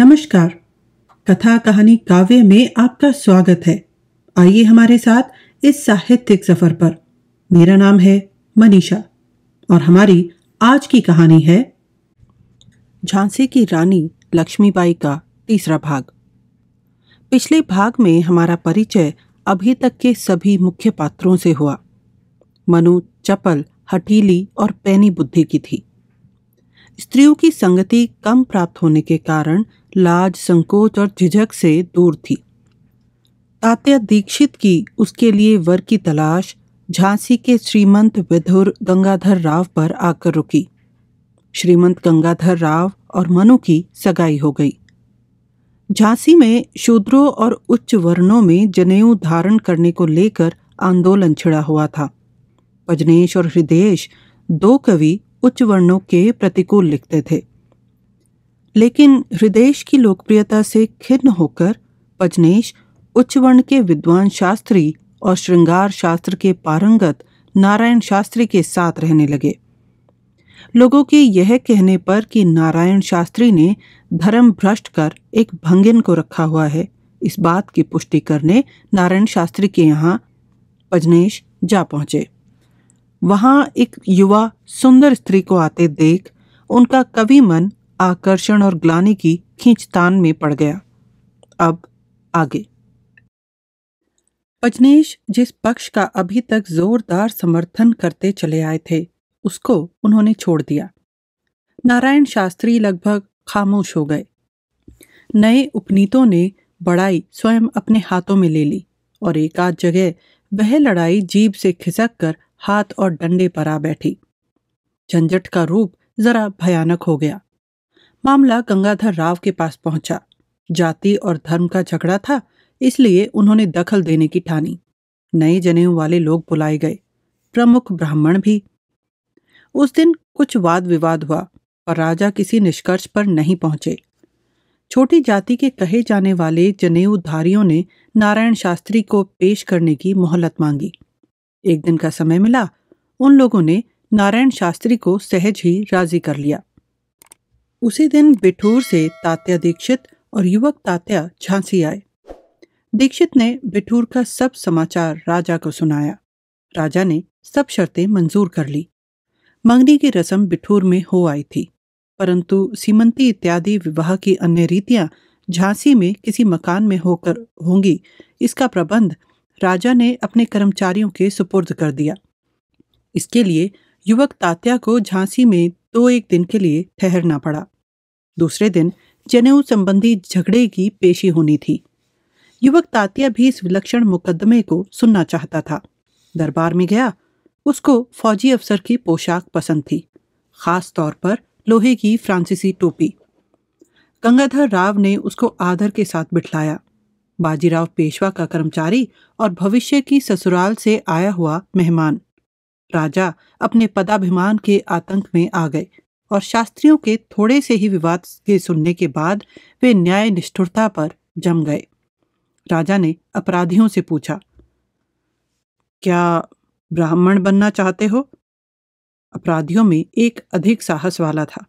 नमस्कार कथा कहानी काव्य में आपका स्वागत है आइए हमारे साथ इस साहित्यिक सफर पर मेरा नाम है मनीषा और हमारी आज की कहानी है झांसी की रानी लक्ष्मीबाई का तीसरा भाग पिछले भाग में हमारा परिचय अभी तक के सभी मुख्य पात्रों से हुआ मनु चपल हठीली और पैनी बुद्धि की थी स्त्रियों की संगति कम प्राप्त होने के कारण लाज संकोच और झिझक से दूर थी तात्या दीक्षित की उसके लिए वर की तलाश झांसी के श्रीमंत विधुर गंगाधर राव पर आकर रुकी श्रीमंत गंगाधर राव और मनु की सगाई हो गई झांसी में शूद्रों और उच्च वर्णों में जनेऊ धारण करने को लेकर आंदोलन छिड़ा हुआ था पजनेश और हृदयेश दो कवि उच्च वर्णों के प्रतिकूल लिखते थे लेकिन हृदयेश की लोकप्रियता से खिन्न होकर पजनेश उच्च वर्ण के विद्वान शास्त्री और श्रृंगार शास्त्र के पारंगत नारायण शास्त्री के साथ रहने लगे लोगों के यह कहने पर कि नारायण शास्त्री ने धर्म भ्रष्ट कर एक भंगिन को रखा हुआ है इस बात की पुष्टि करने नारायण शास्त्री के यहाँ पजनेश जा पहुंचे वहां एक युवा सुंदर स्त्री को आते देख उनका कवि मन आकर्षण और ग्लानी की खींचतान में पड़ गया अब आगे अजनेश जिस पक्ष का अभी तक जोरदार समर्थन करते चले आए थे उसको उन्होंने छोड़ दिया नारायण शास्त्री लगभग खामोश हो गए नए उपनीतों ने बड़ाई स्वयं अपने हाथों में ले ली और एक आध जगह वह लड़ाई जीभ से खिसक कर हाथ और डंडे पर आ बैठी झंझट का रूप जरा भयानक हो गया मामला गंगाधर राव के पास पहुंचा जाति और धर्म का झगड़ा था इसलिए उन्होंने दखल देने की ठानी नए जनेऊ वाले लोग बुलाए गए प्रमुख ब्राह्मण भी उस दिन कुछ वाद विवाद हुआ और राजा किसी निष्कर्ष पर नहीं पहुंचे छोटी जाति के कहे जाने वाले जनेऊधारियों ने नारायण शास्त्री को पेश करने की मोहलत मांगी एक दिन का समय मिला उन लोगों ने नारायण शास्त्री को सहज ही राजी कर लिया उसी दिन बिठूर से तात्या दीक्षित और युवक तात्या झांसी आए दीक्षित ने बिठूर का सब समाचार राजा को सुनाया राजा ने सब शर्तें मंजूर कर ली मंगनी की रस्म बिठूर में हो आई थी परंतु सीमंती इत्यादि विवाह की अन्य रीतियां झांसी में किसी मकान में होकर होंगी इसका प्रबंध राजा ने अपने कर्मचारियों के सुपुर्द कर दिया इसके लिए युवक तात्या को झांसी में दो तो एक दिन के लिए ठहरना पड़ा दूसरे दिन जनेऊ संबंधी झगड़े की पेशी होनी थी युवक तातिया भी इस विलक्षण मुकदमे को सुनना चाहता था दरबार में गया उसको फौजी अफसर की पोशाक पसंद थी खास तौर पर लोहे की फ्रांसीसी टोपी गंगाधर राव ने उसको आदर के साथ बिठलाया बाजीराव पेशवा का कर्मचारी और भविष्य की ससुराल से आया हुआ मेहमान राजा अपने पदाभिमान के आतंक में आ गए और शास्त्रियों के थोड़े से ही विवाद के सुनने के बाद वे न्याय निष्ठुरता पर जम गए राजा ने अपराधियों से पूछा क्या ब्राह्मण बनना चाहते हो अपराधियों में एक अधिक साहस वाला था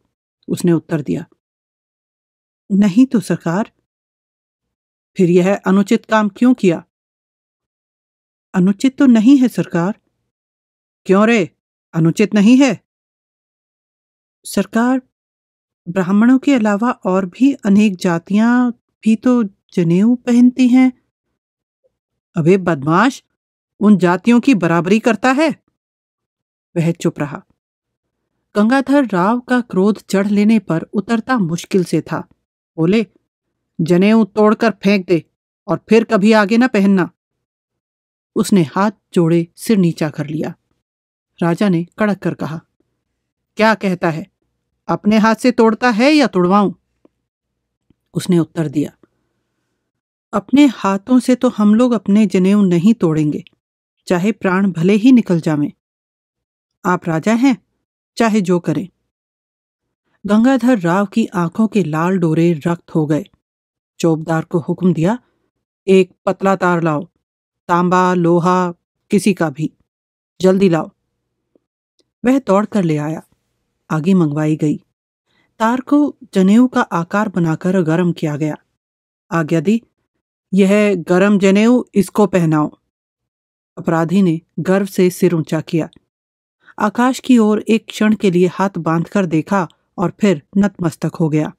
उसने उत्तर दिया नहीं तो सरकार फिर यह अनुचित काम क्यों किया अनुचित तो नहीं है सरकार क्यों रे अनुचित नहीं है सरकार ब्राह्मणों के अलावा और भी अनेक जातियां भी तो जनेऊ पहनती हैं अबे बदमाश उन जातियों की बराबरी करता है वह चुप रहा गंगाधर राव का क्रोध चढ़ लेने पर उतरता मुश्किल से था बोले जनेऊ तोड़कर फेंक दे और फिर कभी आगे न पहनना उसने हाथ जोड़े सिर नीचा कर लिया राजा ने कड़क कर कहा क्या कहता है अपने हाथ से तोड़ता है या तोड़वाऊं उसने उत्तर दिया अपने हाथों से तो हम लोग अपने जनेऊ नहीं तोड़ेंगे चाहे प्राण भले ही निकल जावे आप राजा हैं चाहे जो करें गंगाधर राव की आंखों के लाल डोरे रक्त हो गए चौबदार को हुक्म दिया एक पतला तार लाओ तांबा लोहा किसी का भी जल्दी लाओ वह दौड़ कर ले आया आगे मंगवाई गई तार को जनेऊ का आकार बनाकर गर्म किया गया आज्ञा दी यह गर्म जनेऊ इसको पहनाओ अपराधी ने गर्व से सिर ऊंचा किया आकाश की ओर एक क्षण के लिए हाथ बांधकर देखा और फिर नतमस्तक हो गया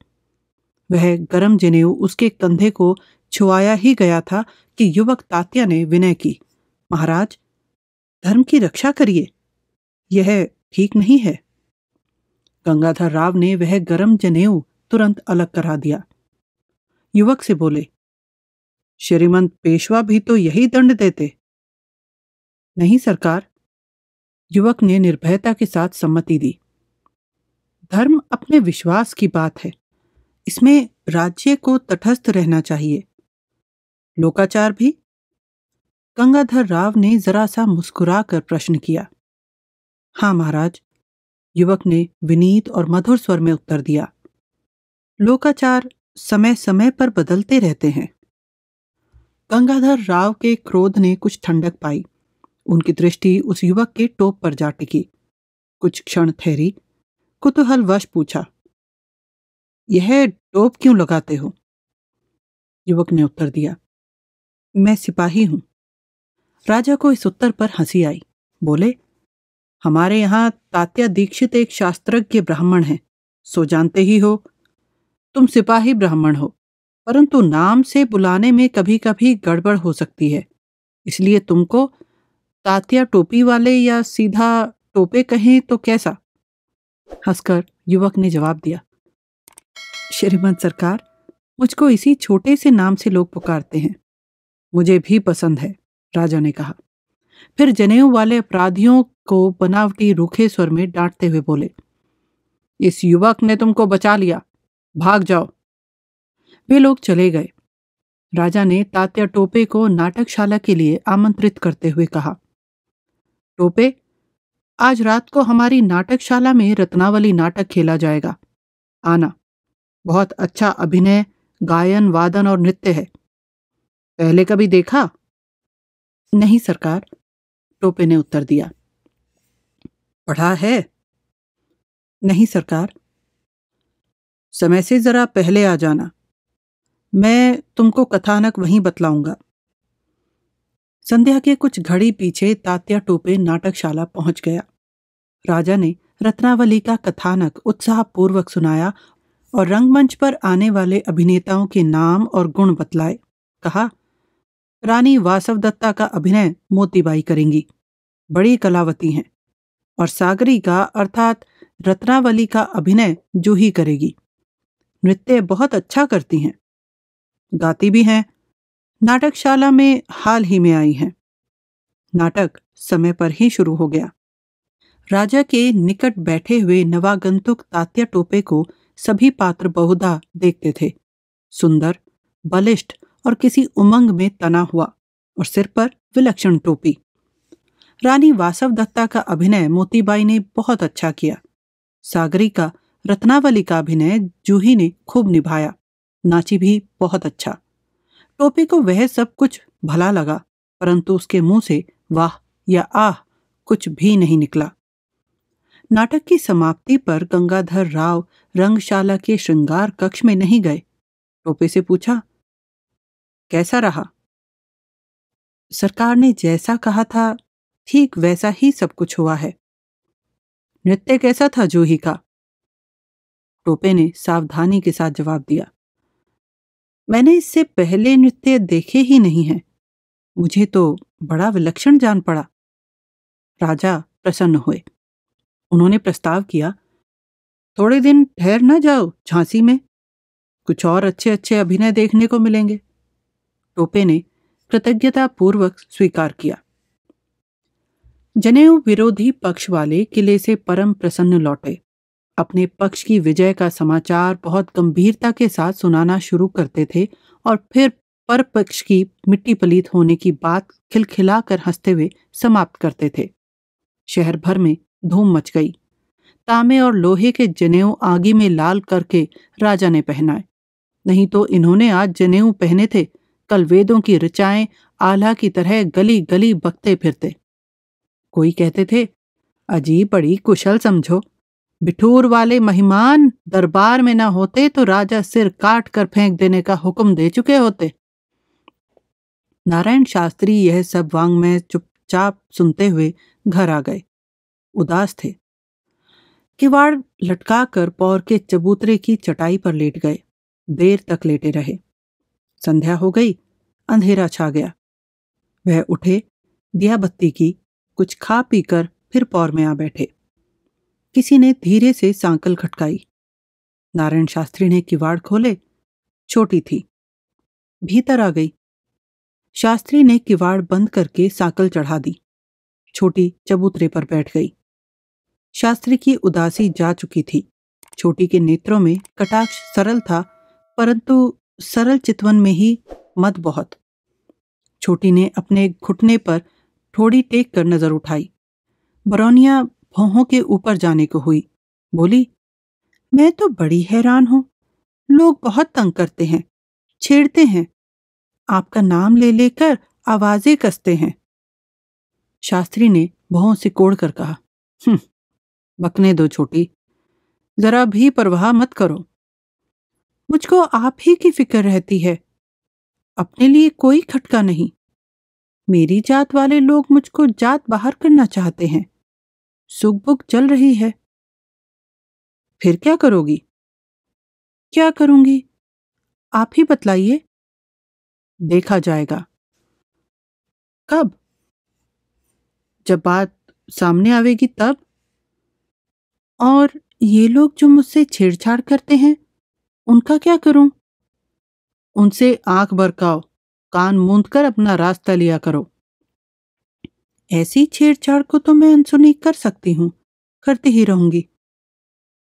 वह गर्म जनेऊ उसके कंधे को छुआया ही गया था कि युवक तात्या ने विनय की महाराज धर्म की रक्षा करिए यह ठीक नहीं है गंगाधर राव ने वह गरम जनेऊ तुरंत अलग करा दिया युवक से बोले श्रीमंत पेशवा भी तो यही दंड देते नहीं सरकार युवक ने निर्भयता के साथ सम्मति दी धर्म अपने विश्वास की बात है इसमें राज्य को तटस्थ रहना चाहिए लोकाचार भी गंगाधर राव ने जरा सा मुस्कुराकर प्रश्न किया हाँ महाराज युवक ने विनीत और मधुर स्वर में उत्तर दिया लोकाचार समय समय पर बदलते रहते हैं गंगाधर राव के क्रोध ने कुछ ठंडक पाई उनकी दृष्टि उस युवक के टोप पर जा टिकी कुछ क्षण ठहरी कुतूहल वश पूछा यह टोप क्यों लगाते हो युवक ने उत्तर दिया मैं सिपाही हूं राजा को इस उत्तर पर हंसी आई बोले हमारे यहाँ तात्या दीक्षित एक शास्त्रज्ञ ब्राह्मण है सो जानते ही हो तुम सिपाही ब्राह्मण हो परंतु नाम से बुलाने में कभी कभी गड़बड़ हो सकती है इसलिए तुमको तात्या टोपी वाले या सीधा टोपे कहें तो कैसा हंसकर युवक ने जवाब दिया श्रीमंत सरकार मुझको इसी छोटे से नाम से लोग पुकारते हैं मुझे भी पसंद है राजा ने कहा फिर जनेऊ वाले अपराधियों को बनावटी रूखे स्वर में डांटते हुए बोले इस युवक ने तुमको बचा लिया भाग जाओ वे लोग चले गए राजा ने तात्या टोपे को नाटकशाला के लिए आमंत्रित करते हुए कहा टोपे आज रात को हमारी नाटकशाला में रत्नावली नाटक खेला जाएगा आना बहुत अच्छा अभिनय गायन वादन और नृत्य है पहले कभी देखा नहीं सरकार टोपे ने उत्तर दिया पढ़ा है नहीं सरकार समय से जरा पहले आ जाना मैं तुमको कथानक वहीं बतलाऊंगा संध्या के कुछ घड़ी पीछे तात्या टोपे नाटकशाला पहुंच गया राजा ने रत्नावली का कथानक उत्साहपूर्वक सुनाया और रंगमंच पर आने वाले अभिनेताओं के नाम और गुण बतलाए कहा रानी वासव दत्ता का अभिनय मोतीबाई करेंगी बड़ी कलावती हैं और सागरी का अर्थात रत्नावली का अभिनय जूही करेगी नृत्य बहुत अच्छा करती हैं गाती भी हैं नाटकशाला में हाल ही में आई हैं नाटक समय पर ही शुरू हो गया राजा के निकट बैठे हुए नवागंतुक तात्या टोपे को सभी पात्र बहुधा देखते थे सुंदर बलिष्ठ और किसी उमंग में तना हुआ और सिर पर विलक्षण टोपी रानी वासव दत्ता का अभिनय मोतीबाई ने बहुत अच्छा किया सागरी का रत्नावली का अभिनय जूही ने खूब निभाया नाची भी बहुत अच्छा टोपी को वह सब कुछ भला लगा परंतु उसके मुंह से वाह या आह कुछ भी नहीं निकला नाटक की समाप्ति पर गंगाधर राव रंगशाला के श्रृंगार कक्ष में नहीं गए टोपे से पूछा कैसा रहा सरकार ने जैसा कहा था ठीक वैसा ही सब कुछ हुआ है नृत्य कैसा था जूही का टोपे ने सावधानी के साथ जवाब दिया मैंने इससे पहले नृत्य देखे ही नहीं है मुझे तो बड़ा विलक्षण जान पड़ा राजा प्रसन्न हुए उन्होंने प्रस्ताव किया थोड़े दिन ठहर ना जाओ झांसी में कुछ और अच्छे अच्छे अभिनय देखने को मिलेंगे टोपे ने कृतज्ञता पूर्वक स्वीकार किया जनेऊ विरोधी पक्ष वाले किले से परम प्रसन्न लौटे अपने पक्ष की विजय का समाचार बहुत गंभीरता के साथ सुनाना शुरू करते थे और फिर पर पक्ष की मिट्टी पलीत होने की बात खिलखिला कर हंसते हुए समाप्त करते थे शहर भर में धूम मच गई तामे और लोहे के जनेऊ आगे में लाल करके राजा ने पहनाए नहीं तो इन्होंने आज जनेऊ पहने थे कल वेदों की ऋचाएं आला की तरह गली गली बकते फिरते कोई कहते थे अजी बड़ी कुशल समझो बिठूर वाले महिमान दरबार में न होते तो राजा सिर काट कर फेंक देने का हुक्म दे चुके होते नारायण शास्त्री यह सब वांग में चुपचाप सुनते हुए घर आ गए उदास थे किवाड़ लटका कर पौर के चबूतरे की चटाई पर लेट गए देर तक लेटे रहे संध्या हो गई अंधेरा छा गया वह उठे दिया बत्ती की कुछ खा पीकर फिर पौर में आ बैठे किसी ने धीरे से सांकल खटकाई नारायण शास्त्री ने किवाड़ खोले छोटी थी भीतर आ गई शास्त्री ने किवाड़ बंद करके सांकल चढ़ा दी छोटी चबूतरे पर बैठ गई शास्त्री की उदासी जा चुकी थी छोटी के नेत्रों में कटाक्ष सरल था परंतु सरल चितवन में ही मत बहुत छोटी ने अपने घुटने पर थोड़ी टेक कर नजर उठाई बरौनिया भौहों के ऊपर जाने को हुई बोली मैं तो बड़ी हैरान हूं लोग बहुत तंग करते हैं छेड़ते हैं आपका नाम ले लेकर आवाजें कसते हैं शास्त्री ने भौं कोड़ कर कहा हम्म, बकने दो छोटी जरा भी परवाह मत करो मुझको आप ही की फिक्र रहती है अपने लिए कोई खटका नहीं मेरी जात वाले लोग मुझको जात बाहर करना चाहते हैं सुख बुख चल रही है फिर क्या करोगी क्या करूंगी आप ही बतलाइए देखा जाएगा कब जब बात सामने आवेगी तब और ये लोग जो मुझसे छेड़छाड़ करते हैं उनका क्या करूं उनसे आंख बरकाओ कान मूंद कर अपना रास्ता लिया करो ऐसी छेड़छाड़ को तो मैं अनसुनी कर सकती हूं करती ही रहूंगी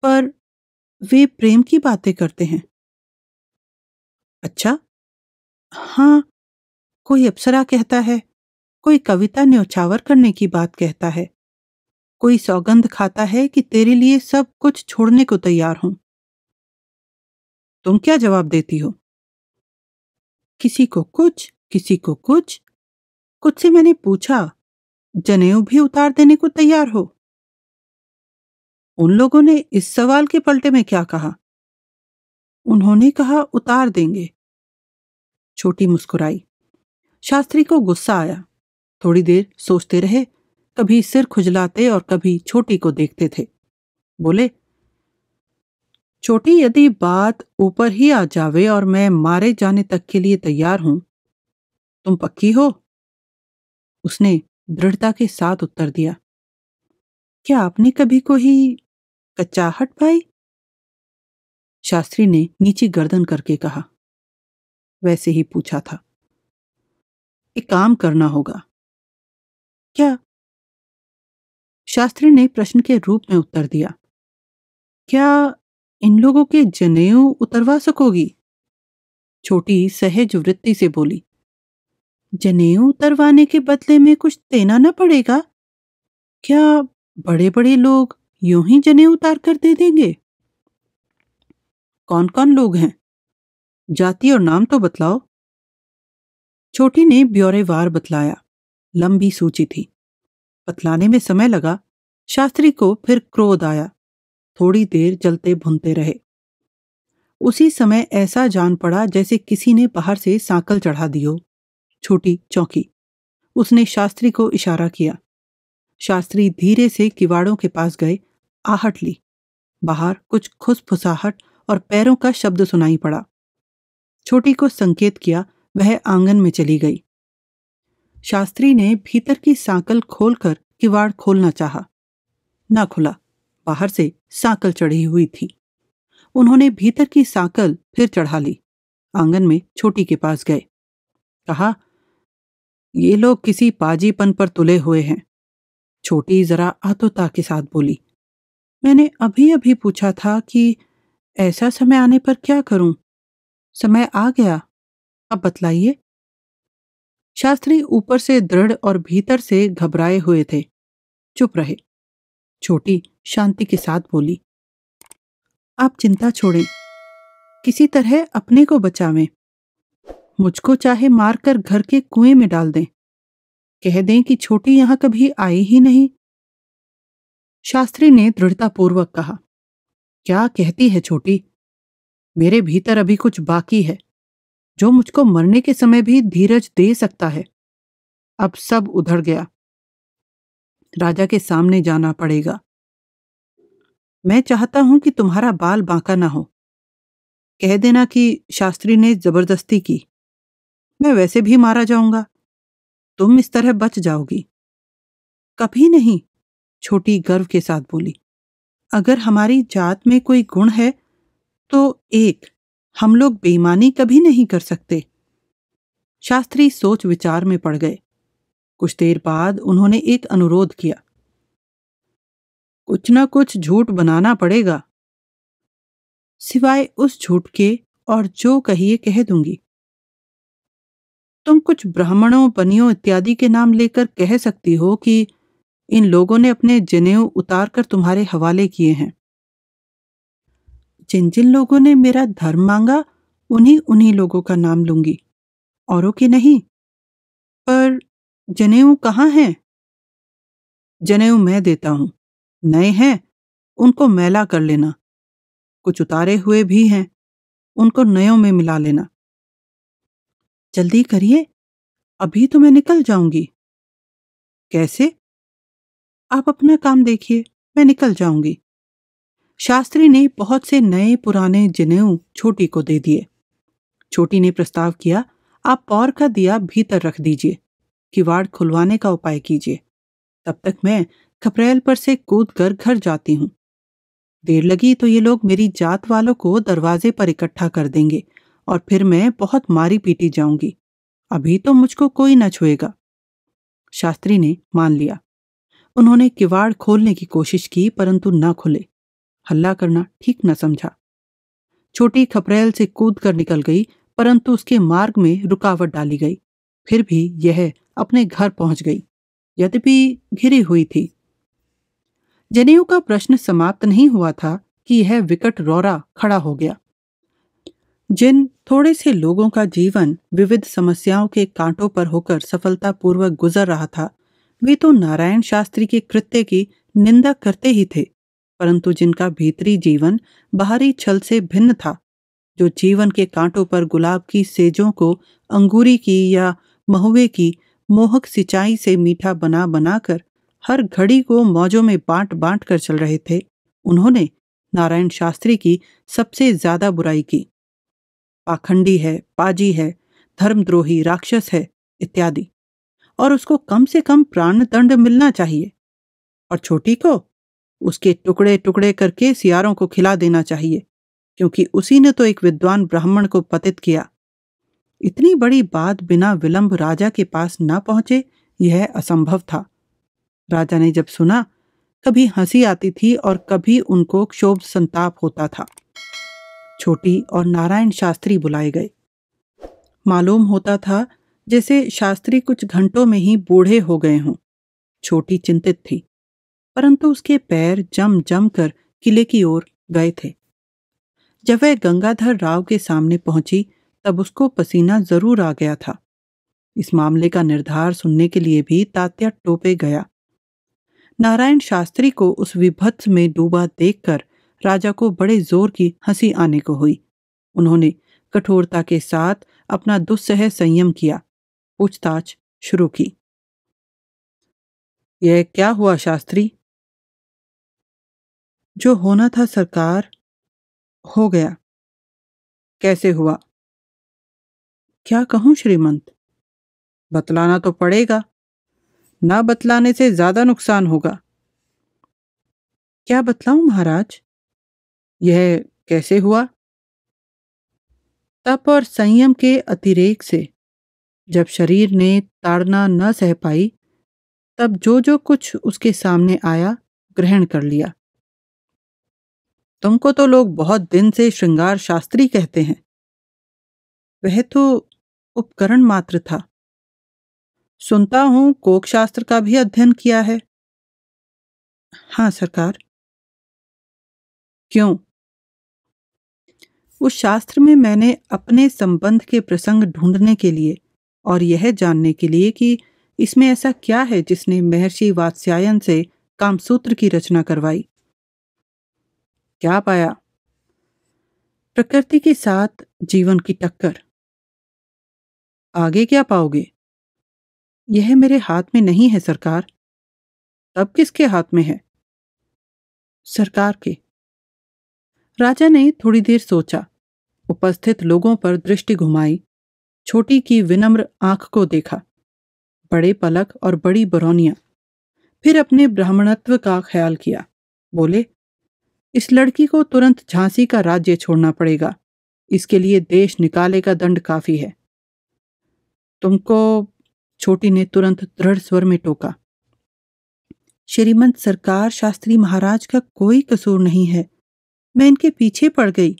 पर वे प्रेम की बातें करते हैं अच्छा हाँ कोई अप्सरा कहता है कोई कविता न्योछावर करने की बात कहता है कोई सौगंध खाता है कि तेरे लिए सब कुछ छोड़ने को तैयार हूं तुम क्या जवाब देती हो किसी को कुछ किसी को कुछ कुछ से मैंने पूछा जनेऊ भी उतार देने को तैयार हो उन लोगों ने इस सवाल के पलटे में क्या कहा उन्होंने कहा उतार देंगे छोटी मुस्कुराई शास्त्री को गुस्सा आया थोड़ी देर सोचते रहे कभी सिर खुजलाते और कभी छोटी को देखते थे बोले छोटी यदि बात ऊपर ही आ जावे और मैं मारे जाने तक के लिए तैयार हूं तुम पक्की हो उसने दृढ़ता के साथ उत्तर दिया क्या आपने कभी को ही कच्चाहट पाई शास्त्री ने नीचे गर्दन करके कहा वैसे ही पूछा था एक काम करना होगा क्या शास्त्री ने प्रश्न के रूप में उत्तर दिया क्या इन लोगों के जनेऊ उतरवा सकोगी छोटी सहज वृत्ति से बोली जनेऊ उतरवाने के बदले में कुछ देना न पड़ेगा क्या बड़े बड़े लोग यूं ही जने उतार कर दे देंगे कौन कौन लोग हैं जाति और नाम तो बतलाओ छोटी ने ब्यौरेवार बतलाया लंबी सूची थी बतलाने में समय लगा शास्त्री को फिर क्रोध आया थोड़ी देर जलते भुनते रहे उसी समय ऐसा जान पड़ा जैसे किसी ने बाहर से सांकल चढ़ा दी हो छोटी चौकी उसने शास्त्री को इशारा किया शास्त्री धीरे से किवाड़ों के पास गए आहट ली बाहर कुछ खुसफुसाहट और पैरों का शब्द सुनाई पड़ा छोटी को संकेत किया वह आंगन में चली गई शास्त्री ने भीतर की सांकल खोलकर किवाड़ खोलना चाहा, ना खुला बाहर से साकल चढ़ी हुई थी उन्होंने भीतर की साकल फिर चढ़ा ली आंगन में छोटी के पास गए कहा ये लोग किसी पाजीपन पर तुले हुए हैं छोटी जरा आतोता के साथ बोली मैंने अभी अभी पूछा था कि ऐसा समय आने पर क्या करूं समय आ गया अब बतलाइए शास्त्री ऊपर से दृढ़ और भीतर से घबराए हुए थे चुप रहे छोटी शांति के साथ बोली आप चिंता छोड़ें किसी तरह अपने को बचावें मुझको चाहे मारकर घर के कुएं में डाल दें कह दें कि छोटी यहां कभी आई ही नहीं शास्त्री ने दृढ़तापूर्वक कहा क्या कहती है छोटी मेरे भीतर अभी कुछ बाकी है जो मुझको मरने के समय भी धीरज दे सकता है अब सब उधड़ गया राजा के सामने जाना पड़ेगा मैं चाहता हूं कि तुम्हारा बाल बांका ना हो कह देना कि शास्त्री ने जबरदस्ती की मैं वैसे भी मारा जाऊंगा तुम इस तरह बच जाओगी कभी नहीं छोटी गर्व के साथ बोली अगर हमारी जात में कोई गुण है तो एक हम लोग बेईमानी कभी नहीं कर सकते शास्त्री सोच विचार में पड़ गए कुछ देर बाद उन्होंने एक अनुरोध किया कुछ ना कुछ झूठ बनाना पड़ेगा सिवाय उस झूठ के और जो कहिए कह दूंगी तुम कुछ ब्राह्मणों बनियों इत्यादि के नाम लेकर कह सकती हो कि इन लोगों ने अपने जनेऊ उतार कर तुम्हारे हवाले किए हैं जिन जिन लोगों ने मेरा धर्म मांगा उन्हीं उन्हीं लोगों का नाम लूंगी औरों के नहीं पर जनेऊ कहाँ हैं जनेऊ मैं देता हूं नए हैं उनको मैला कर लेना कुछ उतारे हुए भी हैं उनको नयों में मिला लेना जल्दी करिए अभी तो मैं निकल जाऊंगी कैसे आप अपना काम देखिए मैं निकल जाऊंगी शास्त्री ने बहुत से नए पुराने जनेऊ छोटी को दे दिए छोटी ने प्रस्ताव किया आप पौर का दिया भीतर रख दीजिए किवाड़ खुलवाने का उपाय कीजिए तब तक मैं खपरेल पर से कूद कर घर जाती हूँ देर लगी तो ये लोग मेरी जात वालों को दरवाजे पर इकट्ठा कर देंगे और फिर मैं बहुत मारी पीटी जाऊंगी अभी तो मुझको कोई न छुएगा शास्त्री ने मान लिया उन्होंने किवाड़ खोलने की कोशिश की परंतु न खुले हल्ला करना ठीक न समझा छोटी खपरेल से कूद कर निकल गई परंतु उसके मार्ग में रुकावट डाली गई फिर भी यह अपने घर पहुंच गई यद्यपि घिरी हुई थी जनेऊ का प्रश्न समाप्त नहीं हुआ था कि यह विकट रौरा खड़ा हो गया जिन थोड़े से लोगों का जीवन विविध समस्याओं के कांटों पर होकर सफलतापूर्वक गुजर रहा था वे तो नारायण शास्त्री के कृत्य की निंदा करते ही थे परंतु जिनका भीतरी जीवन बाहरी छल से भिन्न था जो जीवन के कांटों पर गुलाब की सेजों को अंगूरी की या महुए की मोहक सिंचाई से मीठा बना बनाकर हर घड़ी को मौजों में बांट बांट कर चल रहे थे उन्होंने नारायण शास्त्री की सबसे ज्यादा बुराई की पाखंडी है पाजी है धर्मद्रोही राक्षस है इत्यादि और उसको कम से कम प्राण दंड मिलना चाहिए और छोटी को उसके टुकड़े टुकड़े करके सियारों को खिला देना चाहिए क्योंकि उसी ने तो एक विद्वान ब्राह्मण को पतित किया इतनी बड़ी बात बिना विलंब राजा के पास न पहुंचे यह असंभव था राजा ने जब सुना कभी हंसी आती थी और कभी उनको क्षोभ संताप होता था छोटी और नारायण शास्त्री बुलाए गए मालूम होता था जैसे शास्त्री कुछ घंटों में ही बूढ़े हो गए हों छोटी चिंतित थी परंतु उसके पैर जम जम कर किले की ओर गए थे जब वह गंगाधर राव के सामने पहुंची तब उसको पसीना जरूर आ गया था इस मामले का निर्धार सुनने के लिए भी तात्या टोपे गया नारायण शास्त्री को उस विभत्स में डूबा देखकर राजा को बड़े जोर की हंसी आने को हुई उन्होंने कठोरता के साथ अपना दुस्सह संयम किया पूछताछ शुरू की यह क्या हुआ शास्त्री जो होना था सरकार हो गया कैसे हुआ क्या कहूँ श्रीमंत बतलाना तो पड़ेगा ना बतलाने से ज्यादा नुकसान होगा क्या बतलाऊं महाराज यह कैसे हुआ तप और संयम के अतिरेक से जब शरीर ने ताड़ना न सह पाई तब जो जो कुछ उसके सामने आया ग्रहण कर लिया तुमको तो लोग बहुत दिन से श्रृंगार शास्त्री कहते हैं वह तो उपकरण मात्र था सुनता हूं कोक शास्त्र का भी अध्ययन किया है हाँ सरकार क्यों उस शास्त्र में मैंने अपने संबंध के प्रसंग ढूंढने के लिए और यह जानने के लिए कि इसमें ऐसा क्या है जिसने महर्षि वात्स्यायन से कामसूत्र की रचना करवाई क्या पाया प्रकृति के साथ जीवन की टक्कर आगे क्या पाओगे यह मेरे हाथ में नहीं है सरकार तब किसके हाथ में है सरकार के राजा ने थोड़ी देर सोचा उपस्थित लोगों पर दृष्टि घुमाई छोटी की विनम्र आंख को देखा बड़े पलक और बड़ी बरौनिया फिर अपने ब्राह्मणत्व का ख्याल किया बोले इस लड़की को तुरंत झांसी का राज्य छोड़ना पड़ेगा इसके लिए देश निकाले का दंड काफी है तुमको छोटी ने तुरंत दृढ़ स्वर में टोका श्रीमंत सरकार शास्त्री महाराज का कोई कसूर नहीं है मैं इनके पीछे पड़ गई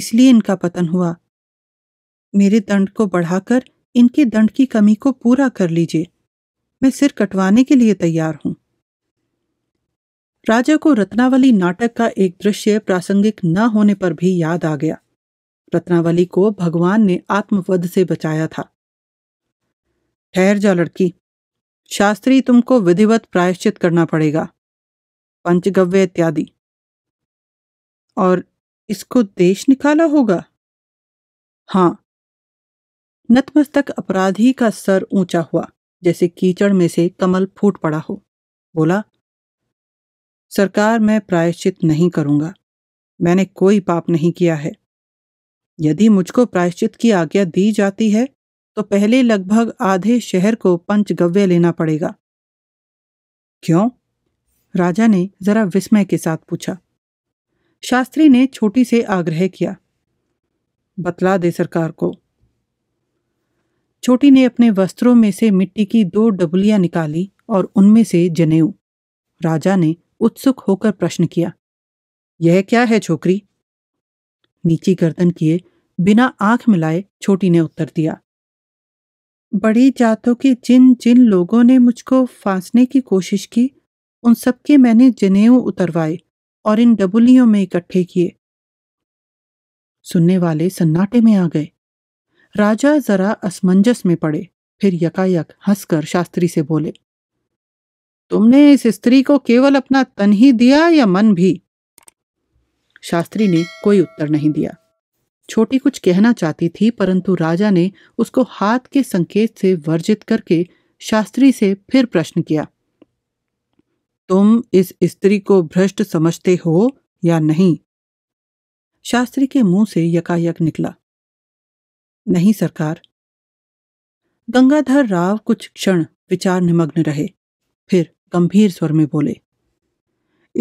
इसलिए इनका पतन हुआ मेरे दंड को बढ़ाकर इनके दंड की कमी को पूरा कर लीजिए मैं सिर कटवाने के लिए तैयार हूं राजा को रत्नावली नाटक का एक दृश्य प्रासंगिक न होने पर भी याद आ गया रत्नावली को भगवान ने आत्मवध से बचाया था ठहर जा लड़की शास्त्री तुमको विधिवत प्रायश्चित करना पड़ेगा पंचगव्य इत्यादि और इसको देश निकाला होगा हाँ नतमस्तक अपराधी का सर ऊंचा हुआ जैसे कीचड़ में से कमल फूट पड़ा हो बोला सरकार मैं प्रायश्चित नहीं करूंगा मैंने कोई पाप नहीं किया है यदि मुझको प्रायश्चित की आज्ञा दी जाती है तो पहले लगभग आधे शहर को पंचगव्य लेना पड़ेगा क्यों राजा ने जरा विस्मय के साथ पूछा शास्त्री ने छोटी से आग्रह किया बतला दे सरकार को छोटी ने अपने वस्त्रों में से मिट्टी की दो डबलियां निकाली और उनमें से जनेऊ राजा ने उत्सुक होकर प्रश्न किया यह क्या है छोकरी नीची गर्दन किए बिना आंख मिलाए छोटी ने उत्तर दिया बड़ी जातों के जिन जिन लोगों ने मुझको फांसने की कोशिश की उन सबके मैंने जनेऊ उतरवाए और इन डबुलियों में इकट्ठे किए सुनने वाले सन्नाटे में आ गए राजा जरा असमंजस में पड़े फिर यकायक हंसकर शास्त्री से बोले तुमने इस स्त्री को केवल अपना तन ही दिया या मन भी शास्त्री ने कोई उत्तर नहीं दिया छोटी कुछ कहना चाहती थी परंतु राजा ने उसको हाथ के संकेत से वर्जित करके शास्त्री से फिर प्रश्न किया तुम इस स्त्री को भ्रष्ट समझते हो या नहीं शास्त्री के मुंह से यकायक निकला नहीं सरकार गंगाधर राव कुछ क्षण विचार निमग्न रहे फिर गंभीर स्वर में बोले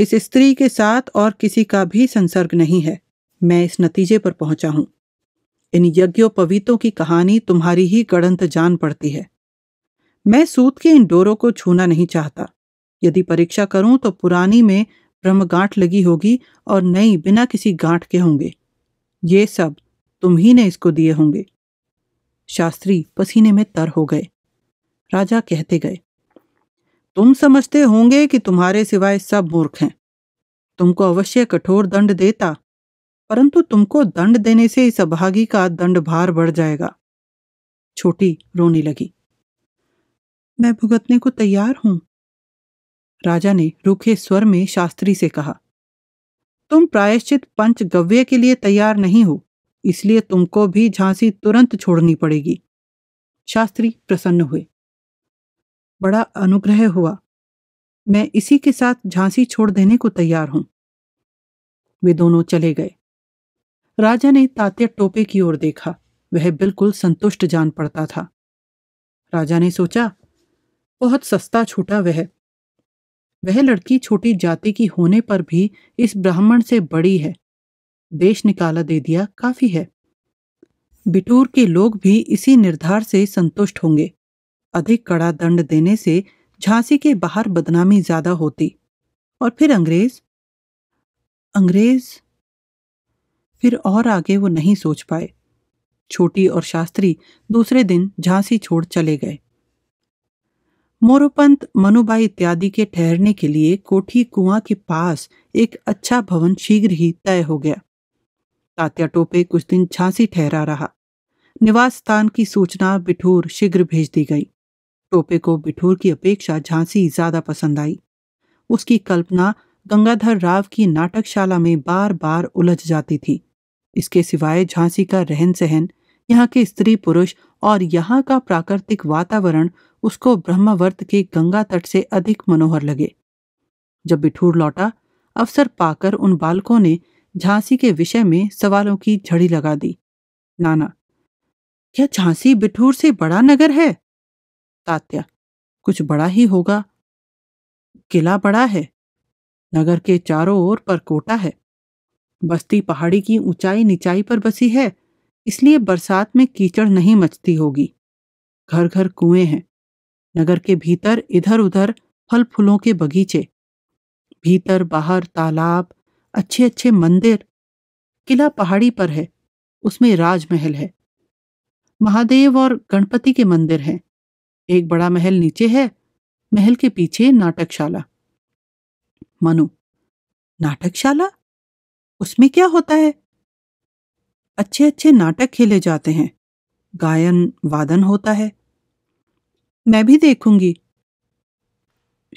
इस स्त्री के साथ और किसी का भी संसर्ग नहीं है मैं इस नतीजे पर पहुंचा हूं इन यज्ञोपवीतों की कहानी तुम्हारी ही गणंत जान पड़ती है मैं सूत के इन डोरों को छूना नहीं चाहता यदि परीक्षा करूं तो पुरानी में ब्रह्म गांठ लगी होगी और नई बिना किसी गांठ के होंगे ये सब तुम ही ने इसको दिए होंगे शास्त्री पसीने में तर हो गए राजा कहते गए तुम समझते होंगे कि तुम्हारे सिवाय सब मूर्ख हैं तुमको अवश्य कठोर दंड देता परंतु तुमको दंड देने से इस अभागी का दंड भार बढ़ जाएगा छोटी रोने लगी मैं भुगतने को तैयार हूं राजा ने रूखे स्वर में शास्त्री से कहा तुम प्रायश्चित पंच गव्य के लिए तैयार नहीं हो इसलिए तुमको भी झांसी तुरंत छोड़नी पड़ेगी शास्त्री प्रसन्न हुए बड़ा अनुग्रह हुआ मैं इसी के साथ झांसी छोड़ देने को तैयार हूं वे दोनों चले गए राजा ने तात्या टोपे की ओर देखा वह बिल्कुल संतुष्ट जान पड़ता था राजा ने सोचा बहुत सस्ता छूटा वह वह लड़की छोटी जाति की होने पर भी इस ब्राह्मण से बड़ी है देश निकाला दे दिया काफी है बिटूर के लोग भी इसी निर्धार से संतुष्ट होंगे अधिक कड़ा दंड देने से झांसी के बाहर बदनामी ज्यादा होती और फिर अंग्रेज अंग्रेज फिर और आगे वो नहीं सोच पाए छोटी और शास्त्री दूसरे दिन झांसी छोड़ चले गए मोरोपंत मनुबाई इत्यादि के ठहरने के लिए कोठी कुआं के पास एक अच्छा भवन शीघ्र ही तय हो गया तात्या टोपे कुछ दिन झांसी ठहरा रहा निवास स्थान की सूचना बिठूर शीघ्र भेज दी गई टोपे को बिठूर की अपेक्षा झांसी ज्यादा पसंद आई उसकी कल्पना गंगाधर राव की नाटकशाला में बार बार उलझ जाती थी इसके सिवाय झांसी का रहन सहन यहाँ के स्त्री पुरुष और यहाँ का प्राकृतिक वातावरण उसको ब्रह्मवर्त के गंगा तट से अधिक मनोहर लगे जब बिठूर लौटा अवसर पाकर उन बालकों ने झांसी के विषय में सवालों की झड़ी लगा दी नाना क्या झांसी बिठूर से बड़ा नगर है तात्या कुछ बड़ा ही होगा किला बड़ा है नगर के चारों ओर पर कोटा है बस्ती पहाड़ी की ऊंचाई निचाई पर बसी है इसलिए बरसात में कीचड़ नहीं मचती होगी घर घर कुएं हैं नगर के भीतर इधर उधर फल फूलों के बगीचे भीतर बाहर तालाब अच्छे अच्छे मंदिर किला पहाड़ी पर है उसमें राजमहल है महादेव और गणपति के मंदिर हैं एक बड़ा महल नीचे है महल के पीछे नाटकशाला मनु नाटकशाला उसमें क्या होता है अच्छे अच्छे नाटक खेले जाते हैं गायन वादन होता है मैं भी देखूंगी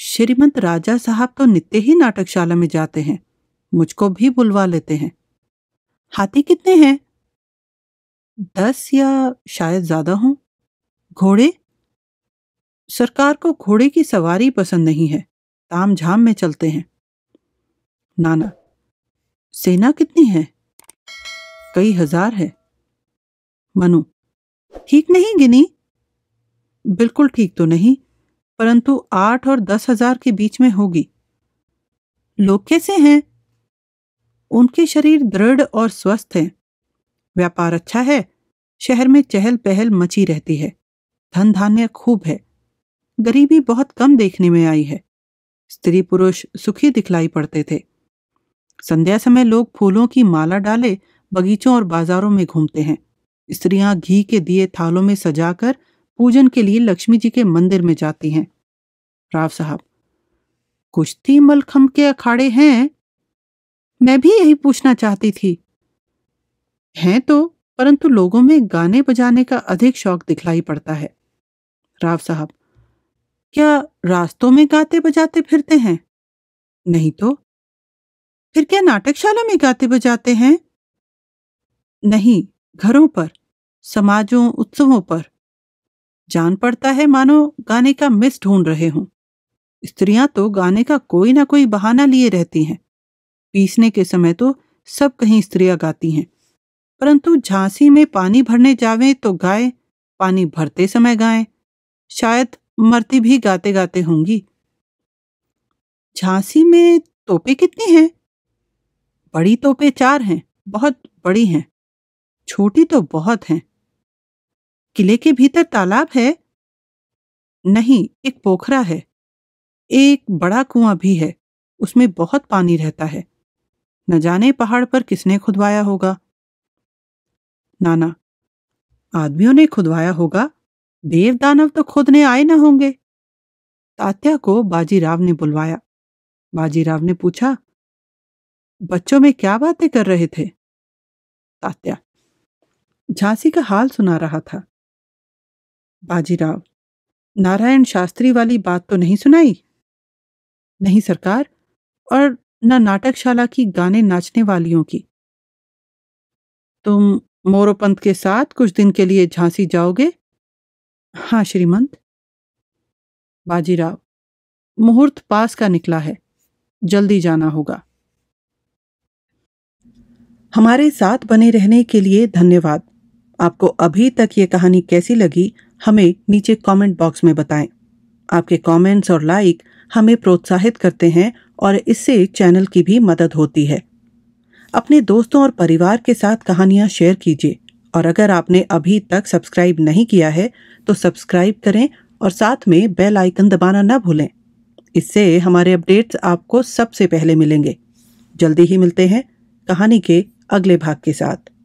श्रीमंत राजा साहब तो नित्य ही नाटकशाला में जाते हैं मुझको भी बुलवा लेते हैं हाथी कितने हैं दस या शायद ज्यादा हों घोड़े सरकार को घोड़े की सवारी पसंद नहीं है ताम झाम में चलते हैं नाना सेना कितनी है कई हजार है मनु ठीक नहीं गिनी बिल्कुल ठीक तो नहीं परंतु आठ और दस हजार के बीच में होगी लोग कैसे हैं उनके शरीर दृढ़ और स्वस्थ हैं व्यापार अच्छा है शहर में चहल पहल मची रहती है धन धान्य खूब है गरीबी बहुत कम देखने में आई है स्त्री पुरुष सुखी दिखलाई पड़ते थे संध्या समय लोग फूलों की माला डाले बगीचों और बाजारों में घूमते हैं स्त्रियां घी के दिए थालों में सजाकर पूजन के लिए लक्ष्मी जी के मंदिर में जाती हैं राव साहब कुश्ती मलखम के अखाड़े हैं मैं भी यही पूछना चाहती थी हैं तो परंतु लोगों में गाने बजाने का अधिक शौक दिखलाई पड़ता है राव साहब क्या रास्तों में गाते बजाते फिरते हैं नहीं तो फिर क्या नाटकशाला में गाते बजाते हैं नहीं घरों पर समाजों उत्सवों पर जान पड़ता है मानो गाने का मिस ढूंढ रहे हों स्त्रियां तो गाने का कोई ना कोई बहाना लिए रहती हैं पीसने के समय तो सब कहीं स्त्रियां गाती हैं परंतु झांसी में पानी भरने जावे तो गाए पानी भरते समय गाएं शायद मरती भी गाते गाते होंगी झांसी में तोपे कितनी हैं बड़ी पे तो चार हैं बहुत बड़ी हैं छोटी तो बहुत हैं किले के भीतर तालाब है नहीं एक पोखरा है एक बड़ा कुआं भी है उसमें बहुत पानी रहता है न जाने पहाड़ पर किसने खुदवाया होगा नाना आदमियों ने खुदवाया होगा देव दानव तो खोदने आए ना होंगे तात्या को बाजीराव ने बुलवाया बाजीराव ने पूछा बच्चों में क्या बातें कर रहे थे तात्या झांसी का हाल सुना रहा था बाजीराव नारायण शास्त्री वाली बात तो नहीं सुनाई नहीं सरकार और न ना नाटकशाला की गाने नाचने वालियों की तुम मोरोपंत के साथ कुछ दिन के लिए झांसी जाओगे हाँ श्रीमंत बाजीराव मुहूर्त पास का निकला है जल्दी जाना होगा हमारे साथ बने रहने के लिए धन्यवाद आपको अभी तक ये कहानी कैसी लगी हमें नीचे कमेंट बॉक्स में बताएं आपके कमेंट्स और लाइक हमें प्रोत्साहित करते हैं और इससे चैनल की भी मदद होती है अपने दोस्तों और परिवार के साथ कहानियाँ शेयर कीजिए और अगर आपने अभी तक सब्सक्राइब नहीं किया है तो सब्सक्राइब करें और साथ में बेल आइकन दबाना न भूलें इससे हमारे अपडेट्स आपको सबसे पहले मिलेंगे जल्दी ही मिलते हैं कहानी के अगले भाग के साथ